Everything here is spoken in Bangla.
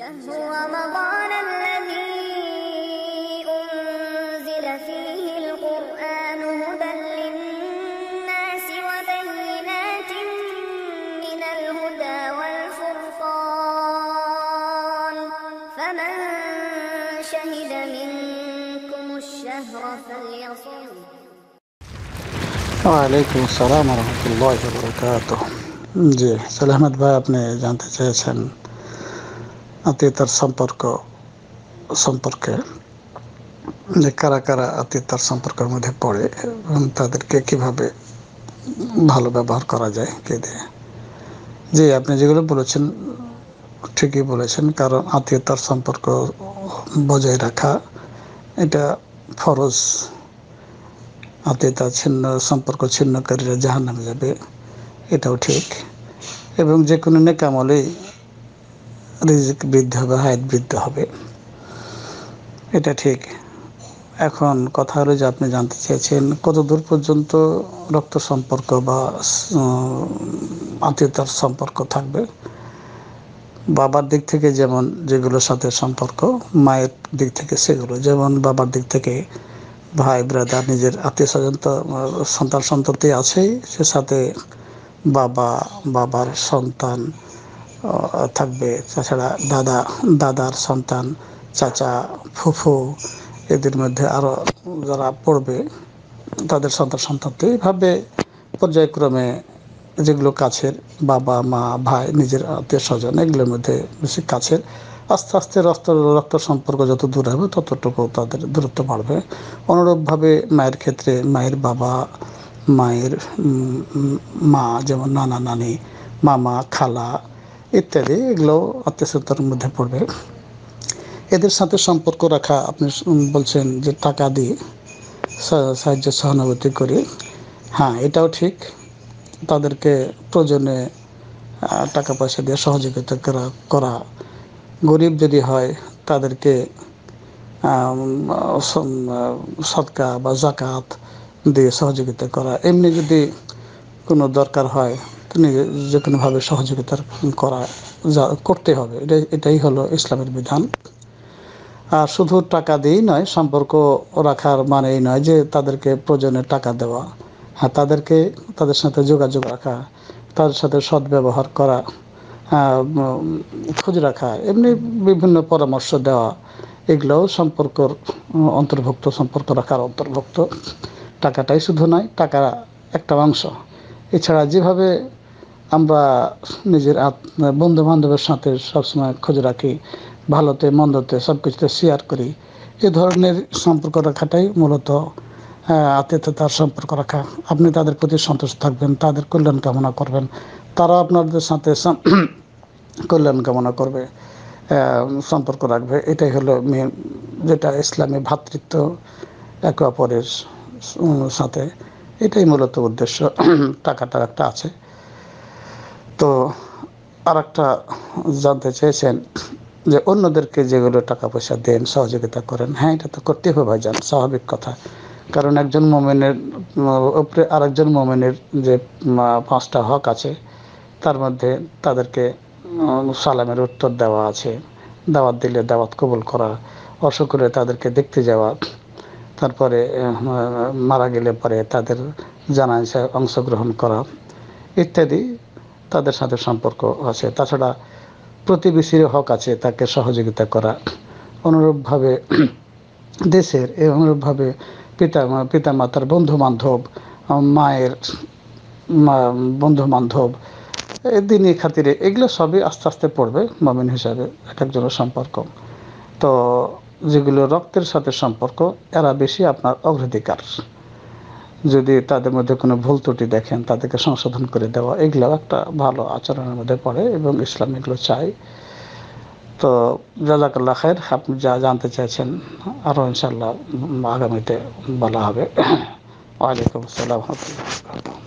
شهر رمضان الذي أنزل فيه القرآن هدى للناس وبينات من الهدى والفرقان فمن شهد منكم الشهر فليصوم وعليكم السلام ورحمة الله وبركاته বরকাত জি সালামত ভাই আপনি জানতে চেয়েছেন আত্মীয়তার সম্পর্ক সম্পর্কে যে কারা কারা আত্মীয়তার সম্পর্কের মধ্যে পড়ে এবং তাদেরকে কীভাবে ভালো ব্যবহার করা যায় কে দিয়ে যে আপনি যেগুলো বলেছেন ঠিকই বলেছেন কারণ আত্মীয়তার সম্পর্ক বজায় রাখা এটা ফরজ আত্মীয়তা ছিন্ন সম্পর্ক ছিন্নকারীরা নামে যাবে এটাও ঠিক এবং যে কোনো নেকামলেই রিজিক বৃদ্ধি হবে হায়াত বৃদ্ধি হবে এটা ঠিক এখন কথা হলো যে আপনি জানতে চেয়েছেন কত দূর পর্যন্ত রক্ত সম্পর্ক বা আত্মীয়তার সম্পর্ক থাকবে বাবার দিক থেকে যেমন যেগুলোর সাথে সম্পর্ক মায়ের দিক থেকে সেগুলো যেমন বাবার দিক থেকে ভাই ব্রাদার নিজের আত্মীয় স্বজন তো সন্তান সন্ততি আছেই সে সাথে বাবা বাবার সন্তান থাকবে তাছাড়া দাদা দাদার সন্তান চাচা ফুফু এদের মধ্যে আরও যারা পড়বে তাদের সন্তান সন্তানকে এইভাবে পর্যায়ক্রমে যেগুলো কাছের বাবা মা ভাই নিজের আত্মীয় স্বজন এগুলোর মধ্যে বেশি কাছের আস্তে আস্তে রক্ত রক্ত সম্পর্ক যত দূর হবে ততটুকু তাদের দূরত্ব বাড়বে অনুরূপভাবে মায়ের ক্ষেত্রে মায়ের বাবা মায়ের মা যেমন নানা নানি মামা খালা ইত্যাদি এগুলো আত্মীয়তার মধ্যে পড়বে এদের সাথে সম্পর্ক রাখা আপনি বলছেন যে টাকা দিয়ে সাহায্য সহানুভূতি করি হ্যাঁ এটাও ঠিক তাদেরকে প্রয়োজনে টাকা পয়সা দিয়ে সহযোগিতা করা করা গরিব যদি হয় তাদেরকে সৎকা বা জাকাত দিয়ে সহযোগিতা করা এমনি যদি কোনো দরকার হয় যে কোনোভাবে সহযোগিতার করা যা করতে হবে এটা এটাই হলো ইসলামের বিধান আর শুধু টাকা দিয়েই নয় সম্পর্ক রাখার মানে এই নয় যে তাদেরকে প্রয়োজনে টাকা দেওয়া হ্যাঁ তাদেরকে তাদের সাথে যোগাযোগ রাখা তাদের সাথে সদ্ব্যবহার করা খোঁজ রাখা এমনি বিভিন্ন পরামর্শ দেওয়া এগুলোও সম্পর্কর অন্তর্ভুক্ত সম্পর্ক রাখার অন্তর্ভুক্ত টাকাটাই শুধু নয় টাকা একটা অংশ এছাড়া যেভাবে আমরা নিজের বন্ধু বান্ধবের সাথে সবসময় খোঁজ রাখি ভালোতে মন্দতে সব কিছুতে শেয়ার করি এ ধরনের সম্পর্ক রাখাটাই মূলত আত্মীয়তার সম্পর্ক রাখা আপনি তাদের প্রতি সন্তুষ্ট থাকবেন তাদের কল্যাণ কামনা করবেন তারা আপনাদের সাথে কল্যাণ কামনা করবে সম্পর্ক রাখবে এটাই হলো মেন যেটা ইসলামী ভ্রাতৃত্ব একে অপরের সাথে এটাই মূলত উদ্দেশ্য টাকাটা একটা আছে তো আর একটা জানতে চেয়েছেন যে অন্যদেরকে যেগুলো টাকা পয়সা দেন সহযোগিতা করেন হ্যাঁ এটা তো করতে হবে ভাইজান স্বাভাবিক কথা কারণ একজন মোমেনের উপরে আরেকজন মোমেনের যে পাঁচটা হক আছে তার মধ্যে তাদেরকে সালামের উত্তর দেওয়া আছে দাওয়াত দিলে দাওয়াত কবুল করা অসুখরে তাদেরকে দেখতে যাওয়া তারপরে মারা গেলে পরে তাদের জানায় অংশগ্রহণ করা ইত্যাদি তাদের সাথে সম্পর্ক আছে তাছাড়া প্রতিবেশীর হক আছে তাকে সহযোগিতা করা অনুরূপভাবে দেশের অনুরূপভাবে পিতা পিতা মাতার বন্ধু বান্ধব মায়ের বন্ধু বান্ধব এই খাতিরে এগুলো সবই আস্তে আস্তে পড়বে মমিন হিসাবে এক একজনের সম্পর্ক তো যেগুলো রক্তের সাথে সম্পর্ক এরা বেশি আপনার অগ্রাধিকার যদি তাদের মধ্যে কোনো ভুল ত্রুটি দেখেন তাদেরকে সংশোধন করে দেওয়া এগুলো একটা ভালো আচরণের মধ্যে পড়ে এবং ইসলাম এগুলো চাই তো জাজাকাল্লা খের আপনি যা জানতে চাইছেন আরও ইনশাল্লাহ আগামীতে বলা হবে ওয়ালাইকুম আসসালাম